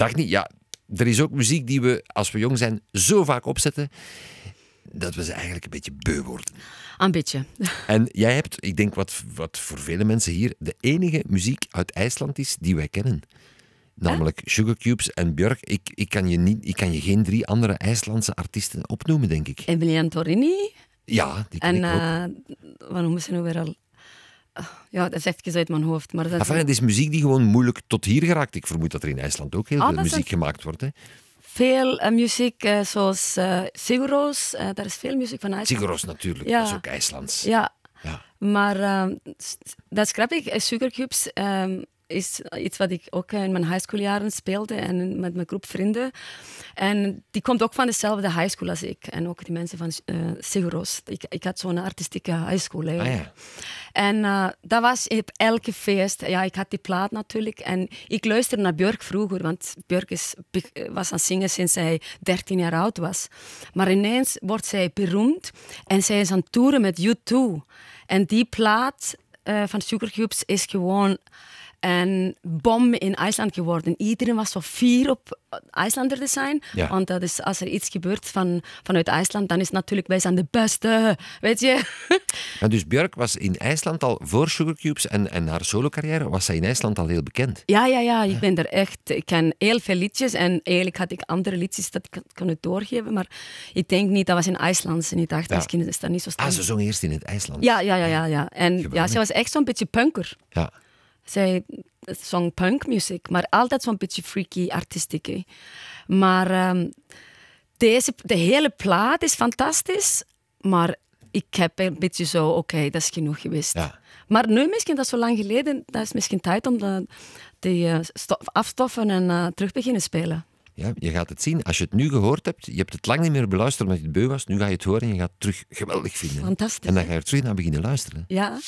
Dag niet. Ja, er is ook muziek die we, als we jong zijn, zo vaak opzetten dat we ze eigenlijk een beetje beu worden. Een beetje. En jij hebt, ik denk wat, wat voor vele mensen hier, de enige muziek uit IJsland is die wij kennen. Namelijk eh? Sugar Cubes en Björk. Ik, ik, kan je niet, ik kan je geen drie andere IJslandse artiesten opnoemen, denk ik. Emilian Torini. Ja, die ken en, ik ook. En uh, wat noemen ze nou weer al? Ja, dat is even uit mijn hoofd. Maar dat Het is muziek die gewoon moeilijk tot hier geraakt. Ik vermoed dat er in IJsland ook heel ah, veel muziek gemaakt wordt. Veel eh, muziek eh, zoals uh, eh, Siguros, daar is veel muziek van IJsland. Siguros natuurlijk, ja. dat is ook IJslands. Ja, ja. maar ehm, dat is grappig. Sugarcubes ehm, is iets wat ik ook eh, in mijn highschooljaren speelde en met mijn groep vrienden. En die komt ook van dezelfde highschool als ik. En ook die mensen van uh, Ik, ik had zo'n artistieke high school. Ah, en eh, dat was op elke feest. Ja, ik had die plaat natuurlijk. En ik luisterde naar Björk vroeger, want Björk is, was aan het zingen sinds zij 13 jaar oud was. Maar ineens wordt zij beroemd en zij is aan het toeren met U2. En die plaat uh, van Supercubes is gewoon en bom in IJsland geworden. Iedereen was zo fier op IJslander te zijn. Want dat is, als er iets gebeurt van, vanuit IJsland, dan is natuurlijk wij zijn de beste. Weet je? Ja, dus Björk was in IJsland al voor Sugarcubes en, en haar solo-carrière, was zij in IJsland al heel bekend. Ja, ja, ja. Ik ben er echt. Ik ken heel veel liedjes. En eigenlijk had ik andere liedjes dat ik kon doorgeven. Maar ik denk niet, dat was in IJsland. En ik dacht, is dat niet zo sterk. Ah, ze zong eerst in het IJsland. Ja, ja, ja, ja. ja. En ja, ze was echt zo'n beetje punker. Ja zij eh, zong punkmuziek, maar altijd zo'n beetje freaky, artistieke. Maar ehm, deze, de hele plaat is fantastisch, maar ik heb een beetje zo, oké, dat is genoeg geweest. Maar nu misschien, dat is zo lang geleden, dat is misschien tijd om de, die eh, afstoffen en uh, terug beginnen spelen. Ja, je gaat het zien. Als je het nu gehoord hebt, je hebt het lang niet meer beluisterd omdat je beu was, nu ga je het horen en je gaat het terug geweldig vinden. Fantastisch. En dan ga je er terug naar beginnen luisteren. Ja.